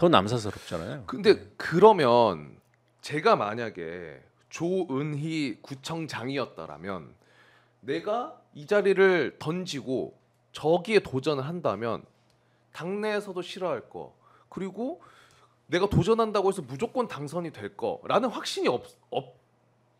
더 남사스럽잖아요. 근데 네. 그러면 제가 만약에 조은희 구청장이었다라면 내가 이 자리를 던지고 저기에 도전을 한다면 당내에서도 싫어할 거 그리고 내가 도전한다고 해서 무조건 당선이 될 거라는 확신이 없, 없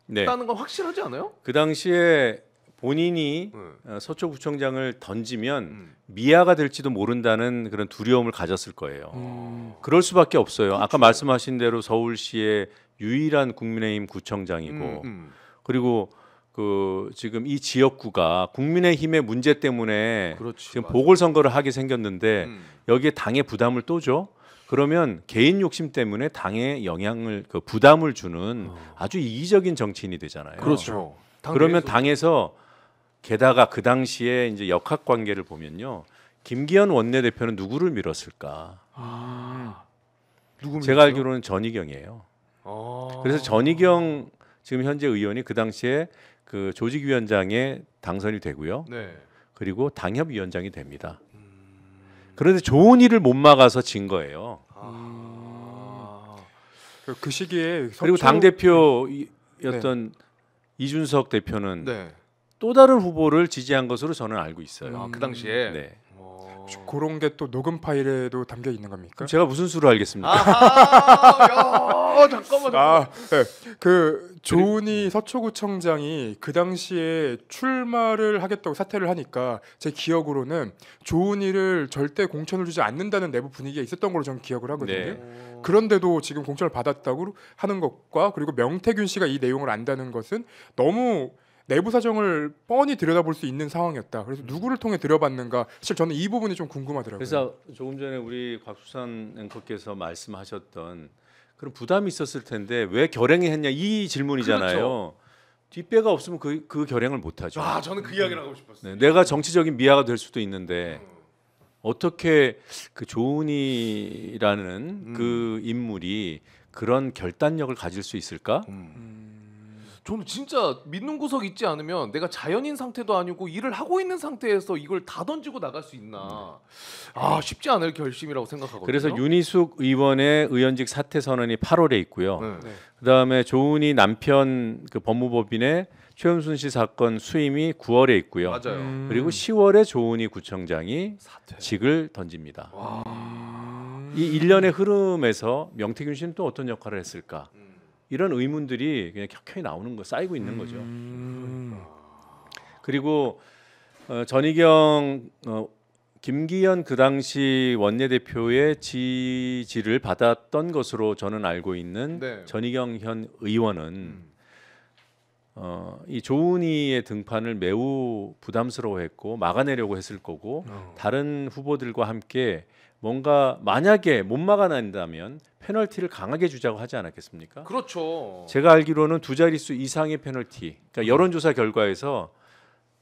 다는 네. 건 확실하지 않아요? 그 당시에 본인이 네. 어, 서초구청장을 던지면 음. 미아가 될지도 모른다는 그런 두려움을 가졌을 거예요. 음. 그럴 수밖에 없어요. 그렇죠. 아까 말씀하신 대로 서울시의 유일한 국민의힘 구청장이고 음, 음, 그리고 그 지금 이 지역구가 국민의힘의 문제 때문에 그렇지, 지금 맞아. 보궐선거를 하게 생겼는데 음. 여기에 당의 부담을 또 줘. 그러면 개인 욕심 때문에 당에 영향을 그 부담을 주는 어. 아주 이기적인 정치인이 되잖아요. 그렇죠. 당 그러면 당에서 게다가 그 당시에 이제 역학 관계를 보면요. 김기현 원내대표는 누구를 밀었을까? 아, 누구 제가 알기로는 전희경이에요. 아. 그래서 전희경 지금 현재 의원이 그 당시에 그 조직위원장에 당선이 되고요. 네. 그리고 당협위원장이 됩니다. 그런데 좋은 일을 못 막아서 진 거예요. 아. 그 시기에 그리고 당 대표였던 네. 네. 이준석 대표는 네. 또 다른 후보를 지지한 것으로 저는 알고 있어요. 아, 그 음. 당시에 네. 어. 혹시 그런 게 또 녹음 파일에도 담겨 있는 겁니까? 제가 무슨 수로 알겠습니까? 아하, 야, 잠깐만. 아, 네. 그 조은희 네. 서초구청장이 그 당시에 출마를 하겠다고 사퇴를 하니까 제 기억으로는 조은희를 절대 공천을 주지 않는다는 내부 분위기가 있었던 걸로 저는 기억을 하거든요. 네. 그런데도 지금 공천을 받았다고 하는 것과 그리고 명태균 씨가 이 내용을 안다는 것은 너무 내부 사정을 뻔히 들여다볼 수 있는 상황이었다. 그래서 누구를 통해 들여봤는가. 사실 저는 이 부분이 좀 궁금하더라고요. 그래서 조금 전에 우리 곽수산 앵커께서 말씀하셨던 그런 부담이 있었을 텐데 왜 결행이 했냐 이 질문이잖아요. 그렇죠. 뒷배가 없으면 그, 그 결행을 못 하죠. 아, 저는 그 이야기를 하고 싶었어요. 네, 내가 정치적인 미아가 될 수도 있는데 어떻게 그 조은이라는 그 음. 그 인물이 그런 결단력을 가질 수 있을까? 음. 음. 저는 진짜 믿는 구석 있지 않으면 내가 자연인 상태도 아니고 일을 하고 있는 상태에서 이걸 다 던지고 나갈 수 있나 아 쉽지 않을 결심이라고 생각하거든요. 그래서 윤희숙 의원의 의원직 사퇴 선언이 8월에 있고요. 네. 네. 그다음에 조은희 남편 그 법무법인의 최은순 씨 사건 수임이 9월에 있고요. 맞아요. 음. 그리고 10월에 조은희 구청장이 사퇴. 직을 던집니다. 와. 이 일련의 흐름에서 명태균 씨는 또 어떤 역할을 했을까? 음. 이런 의문들이 그냥 켜켜이 나오는 거 쌓이고 있는 거죠. 음. 그리고 어, 전희경 어, 김기현 그 당시 원내대표의 지지를 받았던 것으로 저는 알고 있는 네. 전희경 현 의원은 음. 어, 이 조은희의 등판을 매우 부담스러워했고 막아내려고 했을 거고 어. 다른 후보들과 함께 뭔가 만약에 못 막아낸다면 페널티를 강하게 주자고 하지 않았겠습니까? 그렇죠. 제가 알기로는 두 자릿수 이상의 페널티. 그러니까 음. 여론조사 결과에서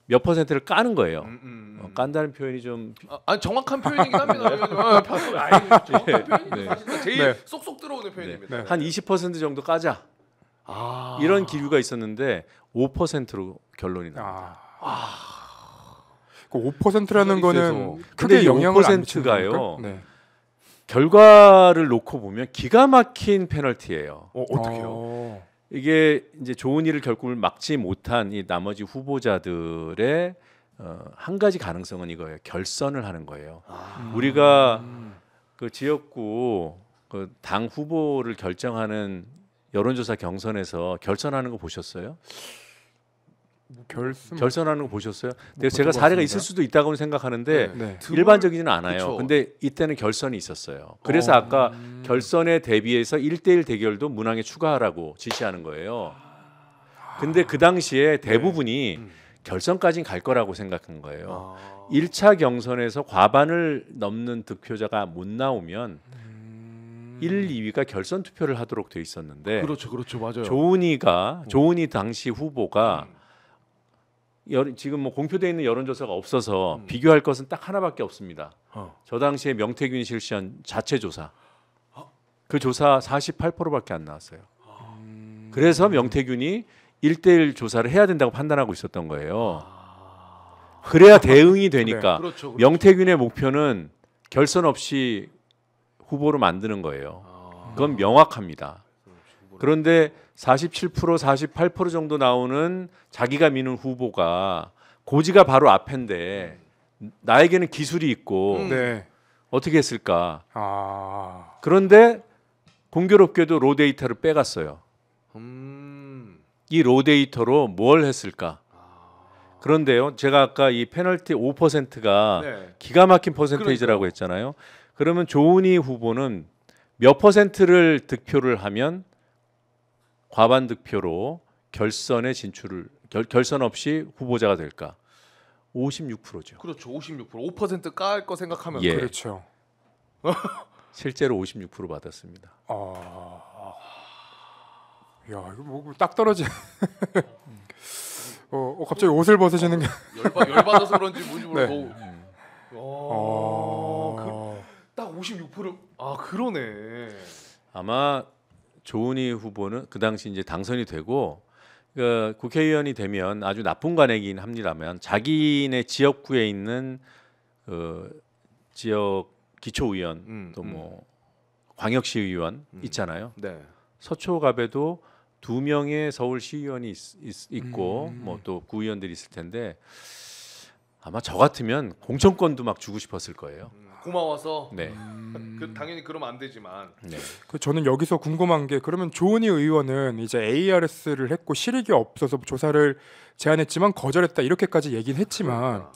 몇 퍼센트를 까는 거예요. 음, 음, 음. 어, 깐다는 표현이 좀 아, 아니, 정확한 표현이긴 합니다. 네. 아, 네. 정확한 표현이 네. 제일 네. 쏙쏙 들어오는 네. 표현입니다. 네. 한20% 정도 까자. 아. 이런 기류가 있었는데 5%로 결론이 납니다. 아. 아. 그 5%라는 그 거는 크게 영향을 5%가요. 안 미치는 네. 결과를 놓고 보면 기가 막힌 페널티예요. 어, 어떻게요? 어. 이게 이제 좋은 일을 결국을 막지 못한 이 나머지 후보자들의 어, 한 가지 가능성은 이거예요. 결선을 하는 거예요. 아. 우리가 음. 그 지역구 그 당 후보를 결정하는 여론조사 경선에서 결선하는 거 보셨어요? 뭐 결승. 결선하는 거 보셨어요? 뭐 제가 사례가 봤습니다. 있을 수도 있다고 생각하는데 네. 네. 일반적이지는 않아요. 그쵸. 근데 이때는 결선이 있었어요. 그래서 어. 아까 음. 결선에 대비해서 1대1 대결도 문항에 추가하라고 지시하는 거예요. 근데 그 당시에 네. 대부분이 네. 음. 결선까지갈 거라고 생각한 거예요. 아. 1차 경선에서 과반을 넘는 득표자가 못 나오면 음. 1, 2위가 결선 투표를 하도록 돼 있었는데 그렇죠. 그렇죠. 맞아요. 조은이가 음. 조은이 당시 후보가 음. 지금 뭐 공표되어 있는 여론조사가 없어서 음. 비교할 것은 딱 하나밖에 없습니다. 어. 저 당시에 명태균 실시한 자체 조사. 어? 그 조사 48%밖에 안 나왔어요. 음. 그래서 명태균이 일대일 조사를 해야 된다고 판단하고 있었던 거예요. 아. 그래야 대응이 되니까 그래. 그렇죠, 그렇죠. 명태균의 목표는 결선 없이 후보로 만드는 거예요. 아. 그건 명확합니다. 그런데 47% 48% 정도 나오는 자기가 미는 후보가 고지가 바로 앞인데 나에게는 기술이 있고 음. 네. 어떻게 했을까? 아... 그런데 공교롭게도 로 데이터를 빼갔어요. 음... 이로 데이터로 뭘 했을까? 아. 그런데요, 제가 아까 이 페널티 5%가 네. 기가 막힌 퍼센테이지라고 했잖아요. 그러면 조은희 후보는 몇 퍼센트를 득표를 하면 과반 득표로 결선에 진출을 결, 결선 없이 후보자가 될까? 56%죠. 그렇죠. 56%. 5%깔 거 생각하면 예. 그렇죠. 실제로 56% 받았습니다. 아. 야, 이거 뭐딱 떨어지. 어, 어, 갑자기 옷을 벗으시는 게 열받 열받아서 그런지 뭔지 모르고. 네. 음. 어. 그, 딱 56%. 아, 그러네. 아마 조은희 후보는 그 당시 이제 당선이 되고 그 국회의원이 되면 아주 나쁜 관행이긴 합니다만 자기네 지역구에 있는 그 지역 기초의원 음, 또뭐 음. 뭐 광역시의원 음. 있잖아요. 네. 서초갑에도 두 명의 서울시의원이 있, 있, 있고 음. 뭐또 구의원들이 있을 텐데 아마 저 같으면 공천권도 막 주고 싶었을 거예요. 음, 고마워서. 네. 음. 그, 당연히 그러면 안 되지만. 네. 그 저는 여기서 궁금한 게 그러면 조은희 의원은 이제 ARS를 했고 실익이 없어서 조사를 제안했지만 거절했다 이렇게까지 얘기는 했지만. 그러니까.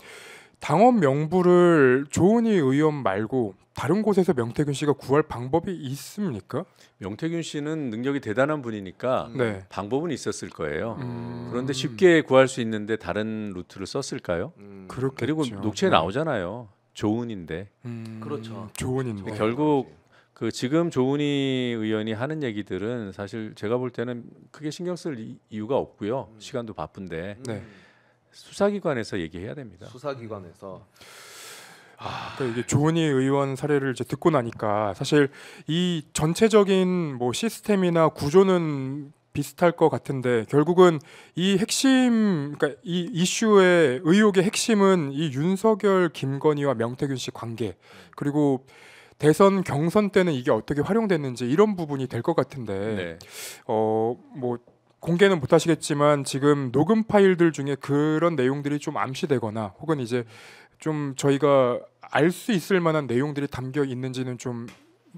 당원 명부를 조은희 의원 말고 다른 곳에서 명태균 씨가 구할 방법이 있습니까? 명태균 씨는 능력이 대단한 분이니까 네. 방법은 있었을 거예요. 음... 그런데 쉽게 구할 수 있는데 다른 루트를 썼을까요? 음... 그리고 녹취에 네. 나오잖아요. 조은인데. 음... 그렇죠. 조은인데. 결국 그 지금 조은희 의원이 하는 얘기들은 사실 제가 볼 때는 크게 신경 쓸 이유가 없고요. 음. 시간도 바쁜데. 네. 음. 수사기관에서 얘기해야 됩니다. 수사기관에서 아, 그러니까 이게 조은희 의원 사례를 이제 듣고 나니까 사실 이 전체적인 뭐 시스템이나 구조는 비슷할 것 같은데 결국은 이 핵심 그러니까 이 이슈의 의혹의 핵심은 이 윤석열 김건희와 명태균 씨 관계 그리고 대선 경선 때는 이게 어떻게 활용됐는지 이런 부분이 될 것 같은데 네. 어뭐 공개는 못 하시겠지만 지금 녹음 파일들 중에 그런 내용들이 좀 암시되거나 혹은 이제 좀 저희가 알 수 있을 만한 내용들이 담겨 있는지는 좀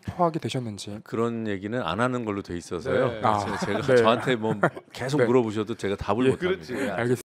파악이 되셨는지 그런 얘기는 안 하는 걸로 돼 있어서요. 네. 아. 제가, 네. 저한테 뭐 계속 네. 물어보셔도 제가 답을 예, 못 합니다. 알겠습니다.